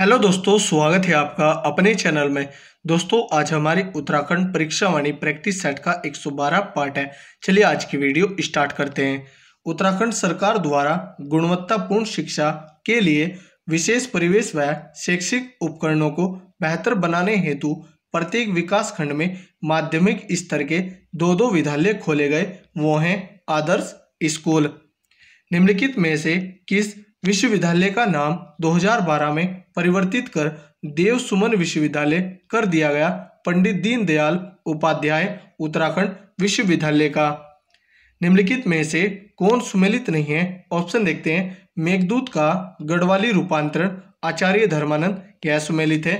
hello दोस्तों स्वागत है आपका अपने चैनल में दोस्तों आज हमारी उत्तराखंड परीक्षा वाणी प्रैक्टिस सेट का 112 पार्ट है चलिए आज की वीडियो स्टार्ट करते हैं उत्तराखंड सरकार द्वारा गुणवत्तापूर्ण शिक्षा के लिए विशेष परिवेश व शैक्षिक उपकरणों को बेहतर बनाने हेतु प्रत्येक विकास खंड में माध्यमिक स्तर के दो दो विद्यालय खोले गए वो हैं आदर्श स्कूल निम्नलिखित में से किस विश्वविद्यालय का नाम 2012 में परिवर्तित कर देव सुमन विश्वविद्यालय कर दिया गया पंडित दीनदयाल उपाध्याय उत्तराखंड विश्वविद्यालय का निम्नलिखित में से कौन सुमेलित नहीं है ऑप्शन देखते हैं मेघदूत का गढ़वाली रूपांतरण आचार्य धर्मानंद यह सुमेलित है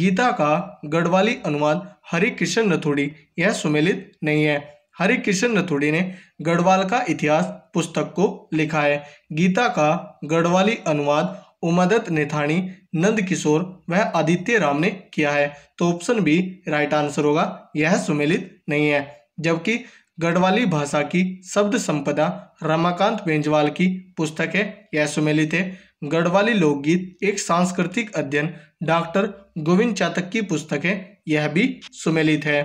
गीता का गढ़वाली अनुवाद हरिकृष्ण रथोड़ी यह सुमेलित नहीं है हरिकृष्ण कृष्ण रथोड़ी ने गढ़वाल का इतिहास पुस्तक को लिखा है गीता का गढ़वाली अनुवाद उमादत्त नेथानी नंद किशोर व आदित्य राम ने किया है तो ऑप्शन बी राइट आंसर होगा यह सुमेलित नहीं है जबकि गढ़वाली भाषा की शब्द संपदा रमाकांत बेंजवाल की पुस्तक है यह सुमेलित है गढ़वाली लोकगीत एक सांस्कृतिक अध्ययन डॉक्टर गोविंद चातक की पुस्तक है यह भी सुमेलित है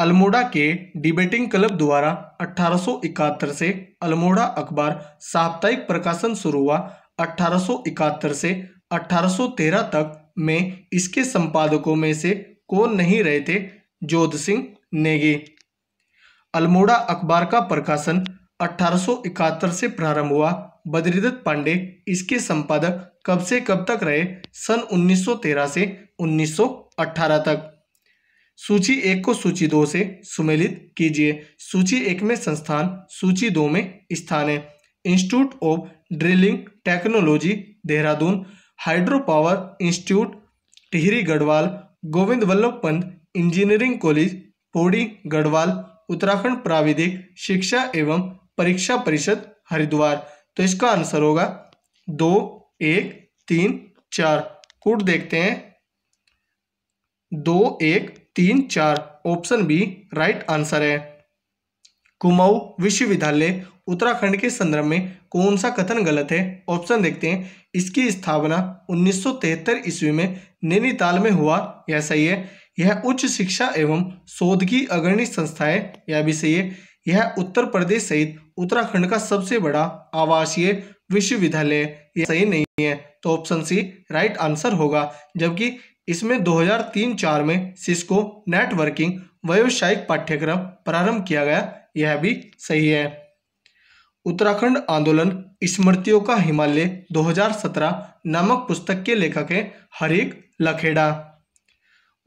अल्मोड़ा के डिबेटिंग क्लब द्वारा 1871 से अल्मोड़ा अखबार साप्ताहिक प्रकाशन शुरू हुआ 1871 से 1813 तक में इसके संपादकों में से कौन नहीं रहे थे जोध सिंह नेगी अल्मोड़ा अखबार का प्रकाशन 1871 से प्रारंभ हुआ बद्रीदत्त पांडे इसके संपादक कब से कब तक रहे सन 1913 से 1918 तक सूची एक को सूची दो से सुमेलित कीजिए सूची एक में संस्थान सूची दो में स्थान है institute of drilling technology Dehradun hydro power institute Tehri Garhwal Govind Vallabh Pant engineering college Pauri Garhwal Uttarakhand प्राविधिक शिक्षा एवं परीक्षा परिषद हरिद्वार तो इसका आंसर होगा दो एक तीन चार कूट देखते हैं दो एक तीन चार ऑप्शन बी राइट आंसर है कुमाऊ विश्वविद्यालय उत्तराखंड के संदर्भ में कौन सा कथन गलत है ऑप्शन देखते हैं इसकी स्थापना 1973 ईस्वी में नैनीताल में हुआ यह सही है यह उच्च शिक्षा एवं शोध की अग्रणी संस्था है यह भी सही है यह उत्तर प्रदेश सहित उत्तराखंड का सबसे बड़ा आवासीय विश्वविद्यालय यह सही नहीं है तो ऑप्शन सी राइट आंसर होगा जबकि इसमें 2003-4 में सिस्को नेटवर्किंग व्यवसायिक पाठ्यक्रम प्रारंभ किया गया यह भी सही है उत्तराखंड आंदोलन स्मृतियों का हिमालय 2017 नामक पुस्तक के लेखक हैं हरिक लखेड़ा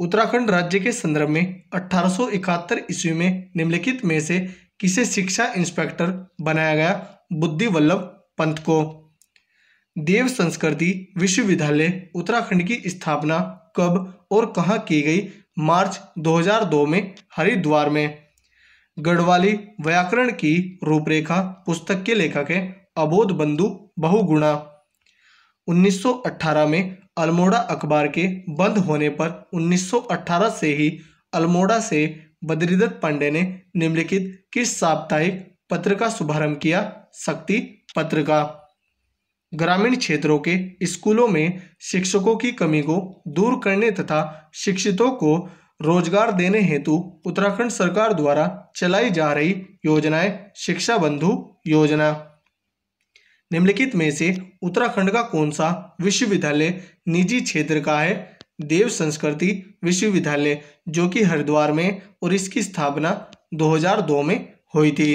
उत्तराखंड राज्य के संदर्भ में 1871 ईस्वी में निम्नलिखित में से किसे शिक्षा इंस्पेक्टर बनाया गया बुद्धि वल्लभ पंत को देव संस्कृति विश्वविद्यालय उत्तराखंड की स्थापना कब और कहाँ की गई मार्च 2002 में हरिद्वार में गढ़वाली व्याकरण की रूपरेखा पुस्तक के लेखक है अबोध बंधु बहुगुणा 1918 में अल्मोड़ा अखबार के बंद होने पर 1918 से ही अल्मोड़ा से बद्रीदत्त पांडे ने निम्नलिखित किस साप्ताहिक पत्र का शुभारंभ किया शक्ति पत्र का ग्रामीण क्षेत्रों के स्कूलों में शिक्षकों की कमी को दूर करने तथा शिक्षितों को रोजगार देने हेतु उत्तराखंड सरकार द्वारा चलाई जा रही योजनाएं शिक्षा बंधु योजना निम्नलिखित में से उत्तराखंड का कौन सा विश्वविद्यालय निजी क्षेत्र का है देव संस्कृति विश्वविद्यालय जो कि हरिद्वार में और इसकी स्थापना 2002 में हुई थी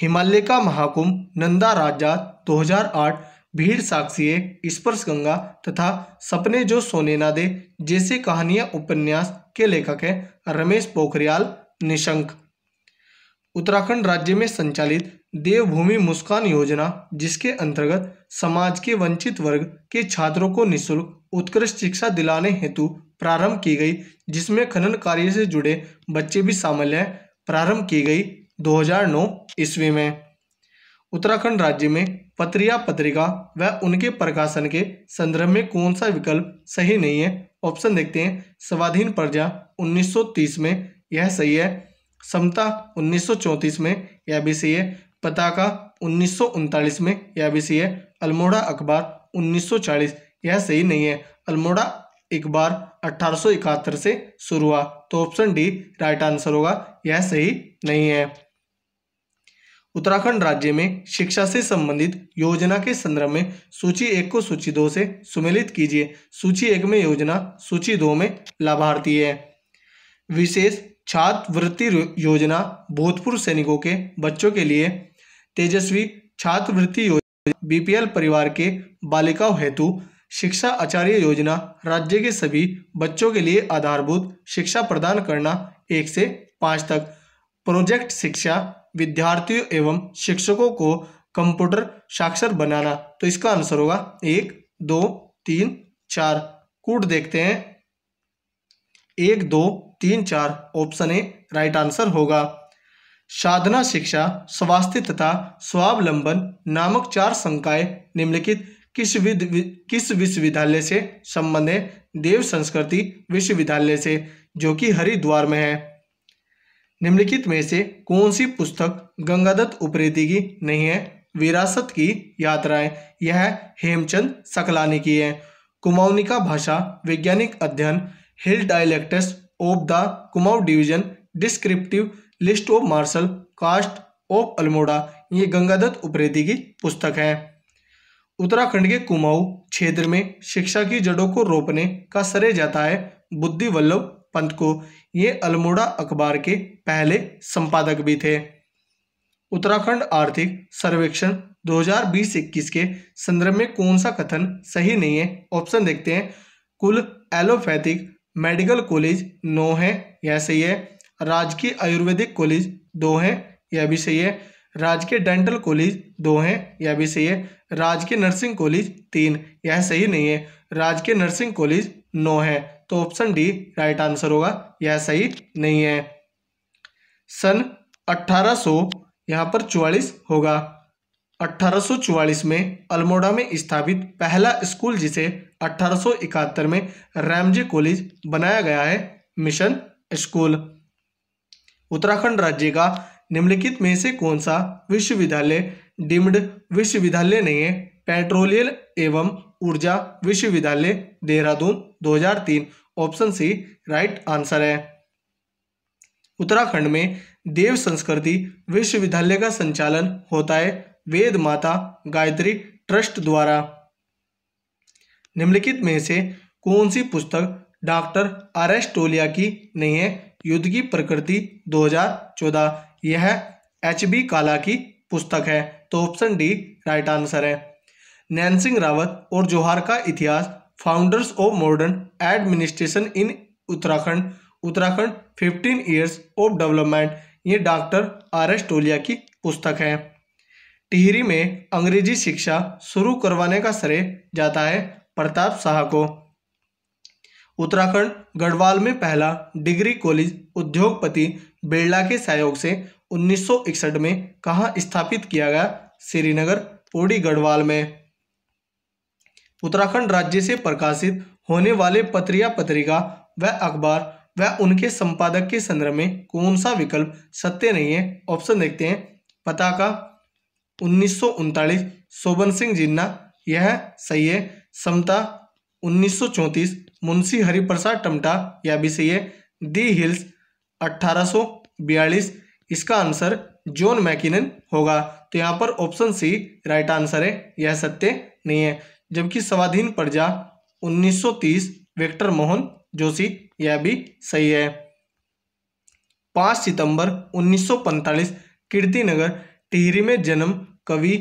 हिमालय का महाकुंभ नंदा राजा 2008 भीड़ साक्षी स्पर्श गंगा तथा सपने जो सोने ना दे जैसे कहानियां उपन्यास के लेखक हैं रमेश पोखरियाल निशंक उत्तराखंड राज्य में संचालित देवभूमि मुस्कान योजना जिसके अंतर्गत समाज के वंचित वर्ग के छात्रों को निःशुल्क उत्कृष्ट शिक्षा दिलाने हेतु प्रारंभ की गई जिसमें खनन कार्य से जुड़े बच्चे भी शामिल हैं प्रारंभ की गई 2009 ईस्वी में उत्तराखंड राज्य में पत्रिया पत्रिका व उनके प्रकाशन के संदर्भ में कौन सा विकल्प सही नहीं है ऑप्शन देखते हैं स्वाधीन प्रजा 1930 में यह सही है समता 1934 में यह भी सही है पताका उन्नीस में यह भी सही है अल्मोड़ा अखबार 1940 यह सही नहीं है अल्मोड़ा अखबार अठारह से शुरू हुआ तो ऑप्शन डी राइट आंसर होगा यह सही नहीं है उत्तराखंड राज्य में शिक्षा से संबंधित योजना के संदर्भ में सूची एक को सूची दो से सुमेलित कीजिए सूची एक में योजना सूची दो में लाभार्थी है विशेष छात्रवृत्ति योजना भूतपूर्व सैनिकों के बच्चों के लिए तेजस्वी छात्रवृत्ति योजना बीपीएल परिवार के बालिकाओं हेतु शिक्षा आचार्य योजना राज्य के सभी बच्चों के लिए आधारभूत शिक्षा प्रदान करना एक से पाँच तक प्रोजेक्ट शिक्षा विद्यार्थियों एवं शिक्षकों को कंप्यूटर साक्षर बनाना तो इसका आंसर होगा एक दो तीन चार कूट देखते हैं एक दो तीन चार ऑप्शन ए राइट आंसर होगा साधना शिक्षा स्वास्थ्य तथा स्वावलंबन नामक चार संकाय निम्नलिखित किस विद किस विश्वविद्यालय से संबंध है देव संस्कृति विश्वविद्यालय से जो कि हरिद्वार में है निम्नलिखित में से कौन सी पुस्तक गंगादत्त उपरेती की नहीं है विरासत की यात्राएं यह हेमचंद सकलानी की है कुमाऊनिका भाषा वैज्ञानिक अध्ययन hill dialects of the Kumaon division descriptive list of martial caste of Almora ये गंगादत्त उपरेती की पुस्तक है उत्तराखंड के कुमाऊ क्षेत्र में शिक्षा की जड़ों को रोपने का श्रेय जाता है बुद्धि वल्लभ पंत को ये अल्मोड़ा अखबार के पहले संपादक भी थे उत्तराखंड आर्थिक सर्वेक्षण 2020-21 के संदर्भ में कौन सा कथन सही नहीं है ऑप्शन देखते हैं कुल एलोपैथिक मेडिकल कॉलेज नौ है यह सही है राजकीय आयुर्वेदिक कॉलेज दो है यह भी सही है राजकीय डेंटल कॉलेज दो हैं यह भी सही है राजकीय नर्सिंग कॉलेज तीन यह सही नहीं है राजकीय नर्सिंग कॉलेज नो है तो ऑप्शन डी राइट आंसर होगा यह सही नहीं है सन 1800 यहाँ पर चौवालीस होगा 1844 में अल्मोड़ा में स्थापित पहला स्कूल जिसे 1871 में रामजी कॉलेज बनाया गया है मिशन स्कूल उत्तराखंड राज्य का निम्नलिखित में से कौन सा विश्वविद्यालय डिम्ड विश्वविद्यालय नहीं है पेट्रोलियल एवं ऊर्जा विश्वविद्यालय Dehradun 2003 option C right answer है उत्तराखंड में देव संस्कृति विश्वविद्यालय का संचालन होता है वेद माता गायत्री ट्रस्ट द्वारा निम्नलिखित में से कौन सी पुस्तक डॉक्टर आर एस टोलिया की नहीं है युद्ध की प्रकृति 2014 यह एच बी काला की पुस्तक है तो ऑप्शन डी राइट आंसर है नैन सिंह रावत और जोहार का इतिहास founders of modern administration in Uttarakhand Uttarakhand fifteen years of development ये डॉक्टर आर एस टोलिया की पुस्तक है टिहरी में अंग्रेजी शिक्षा शुरू करवाने का श्रेय जाता है प्रताप शाह को उत्तराखंड गढ़वाल में पहला डिग्री कॉलेज उद्योगपति बिरला के सहयोग से 1961 में कहाँ स्थापित किया गया श्रीनगर पौड़ी गढ़वाल में उत्तराखंड राज्य से प्रकाशित होने वाले पत्र या पत्रिका व अखबार व उनके संपादक के संदर्भ में कौन सा विकल्प सत्य नहीं है ऑप्शन देखते हैं पताका उन्नीस शोभन सिंह जिन्ना यह सही है समता 1934 मुंशी हरिप्रसाद टमटा यह भी सही है दी हिल्स 1842 इसका आंसर जॉन मैकिनन होगा तो यहाँ पर ऑप्शन सी राइट आंसर है यह सत्य नहीं है जबकि स्वाधीन प्रजा 1930 विक्टर मोहन जोशी यह भी सही है पाँच सितंबर 1945 कीर्ति नगर टिहरी में जन्म कवि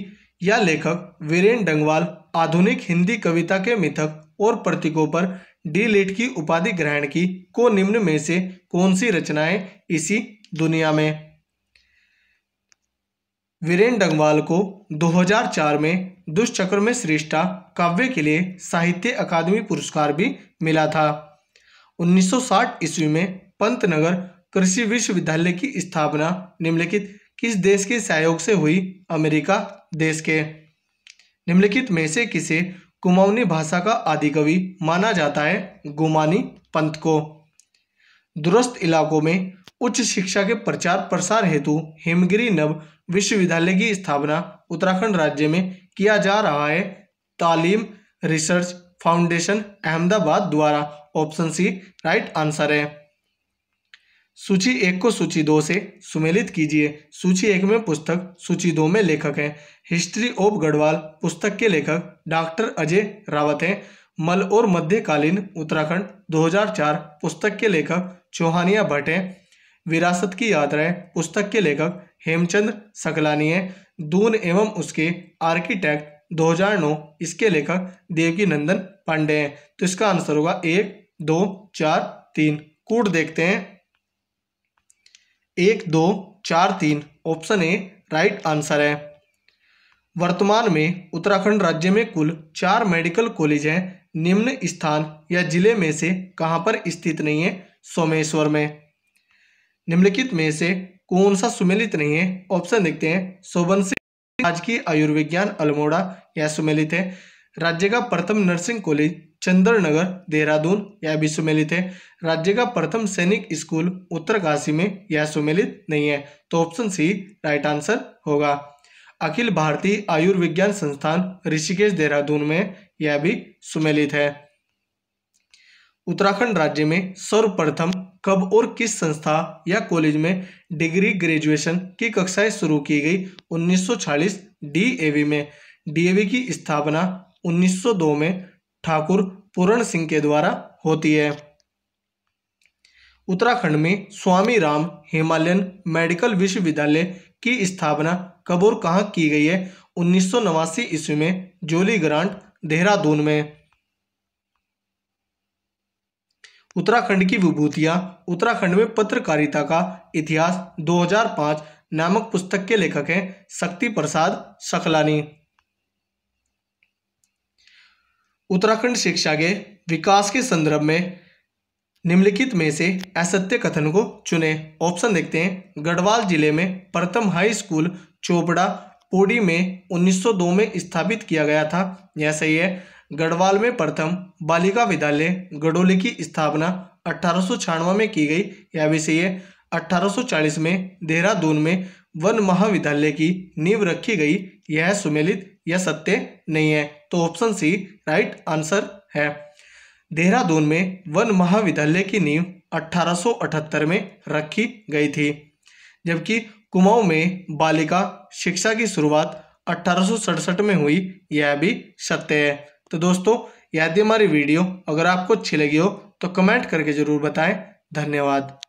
या लेखक वीरेन डंगवाल आधुनिक हिंदी कविता के मिथक और प्रतीकों पर डी लिट की उपाधि ग्रहण की को निम्न में से कौन सी रचनाएं इसी दुनिया में वीरेन डंगवाल को 2004 में दुष्चक्र में श्रेष्ठा काव्य के लिए साहित्य अकादमी पुरस्कार भी मिला था 1960 ईस्वी में पंतनगर कृषि विश्वविद्यालय की स्थापना निम्नलिखित किस देश के सहयोग से हुई अमेरिका देश के निम्नलिखित में से किसे कुमाऊनी भाषा का आदि कवि माना जाता है गुमानी पंत को दुरस्त इलाकों में उच्च शिक्षा के प्रचार प्रसार हेतु हिमगिरी नव विश्वविद्यालय की स्थापना उत्तराखंड राज्य में किया जा रहा है तालीम रिसर्च फाउंडेशन अहमदाबाद द्वारा ऑप्शन सी राइट आंसर है सूची एक को सूची दो से सुमेलित कीजिए सूची एक में पुस्तक सूची दो में लेखक हैं हिस्ट्री ऑफ गढ़वाल पुस्तक के लेखक डॉक्टर अजय रावत हैं मल और मध्यकालीन उत्तराखंड 2004 पुस्तक के लेखक चौहानिया भट्ट हैं विरासत की यात्राएं पुस्तक के लेखक हेमचंद सकलानी है दून एवं उसके आर्किटेक्ट 2009 इसके लेखक देवकी नंदन पांडे हैं तो इसका आंसर होगा एक दो चार तीन कूट देखते हैं एक दो चार तीन ऑप्शन ए राइट आंसर है वर्तमान में उत्तराखंड राज्य में कुल चार मेडिकल कॉलेज हैं निम्न स्थान या जिले में से कहां पर स्थित नहीं है सोमेश्वर में निम्नलिखित में से कौन सा सुमेलित नहीं है ऑप्शन देखते हैं सोबन सिंह राजकीय आयुर्विज्ञान अल्मोड़ा यह सुमेलित है राज्य का प्रथम नर्सिंग कॉलेज चंद्रनगर देहरादून यह भी सुमेलित है राज्य का प्रथम सैनिक स्कूल उत्तरकाशी में यह सुमेलित नहीं है तो ऑप्शन सी राइट आंसर होगा अखिल भारतीय आयुर्विज्ञान संस्थान ऋषिकेश देहरादून में यह भी सुमेलित है उत्तराखंड राज्य में सर्वप्रथम कब और किस संस्था या कॉलेज में डिग्री ग्रेजुएशन की कक्षाएं शुरू की गई 1940 डीएवी में डीएवी की स्थापना 1902 में ठाकुर पूरण सिंह के द्वारा होती है उत्तराखंड में स्वामी राम हिमालयन मेडिकल विश्वविद्यालय की स्थापना कब और कहाँ की गई है उन्नीस ईस्वी में जोली ग्रांट देहरादून में उत्तराखंड की विभूतियाँ उत्तराखंड में पत्रकारिता का इतिहास 2005 नामक पुस्तक के लेखक हैं शक्ति प्रसाद सखलानी उत्तराखंड शिक्षा के विकास के संदर्भ में निम्नलिखित में से असत्य कथन को चुने ऑप्शन देखते हैं गढ़वाल जिले में प्रथम हाई स्कूल चोपड़ा पोड़ी में 1902 में स्थापित किया गया था यह सही है गढ़वाल में प्रथम बालिका विद्यालय गढ़ोली की स्थापना अठारह में की गई यह विषय 1840 में देहरादून में वन महाविद्यालय की नींव रखी गई यह सुमेलित यह सत्य नहीं है तो ऑप्शन सी राइट आंसर है देहरादून में वन महाविद्यालय की नींव 1878 में रखी गई थी जबकि कुमाऊं में बालिका शिक्षा की शुरुआत अठारह में हुई यह भी सत्य है तो दोस्तों यदि हमारी वीडियो अगर आपको अच्छी लगी हो तो कमेंट करके ज़रूर बताएं धन्यवाद